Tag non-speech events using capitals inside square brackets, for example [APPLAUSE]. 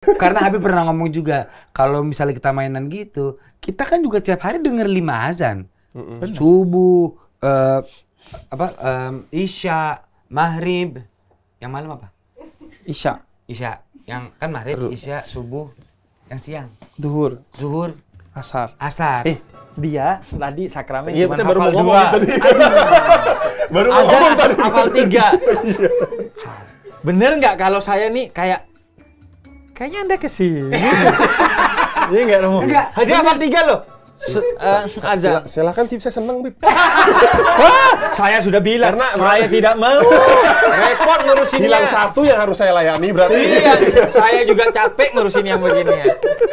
Karena Habib pernah ngomong juga, kalau misalnya kita mainan gitu, kita kan juga tiap hari denger lima azan. Mm -hmm. Subuh, uh, apa, um, Isya, Maghrib. Yang malam apa? Isya. Isya. Yang kan Maghrib, Isya, Subuh, yang siang. Duhur. Zuhur. Asar. Asar. Eh, dia tadi sakramen iya, cuma baru mau ngomong dua. tadi. baru mau ngomong tadi. Hafal tiga. Iya. Bener nggak kalau saya nih kayak Kayaknya Anda ke sini. [LAUGHS] Iya enggak, Romo? Enggak, hadiah apa tiga loh. Se uh, eh, ada. silakan sih saya senang, Bib. [LAUGHS] saya sudah bilang, Karena saya tidak mau. Repot ngurusin Hilang satu yang harus saya layani berarti. Iya, saya juga capek ngurusin yang begini ya.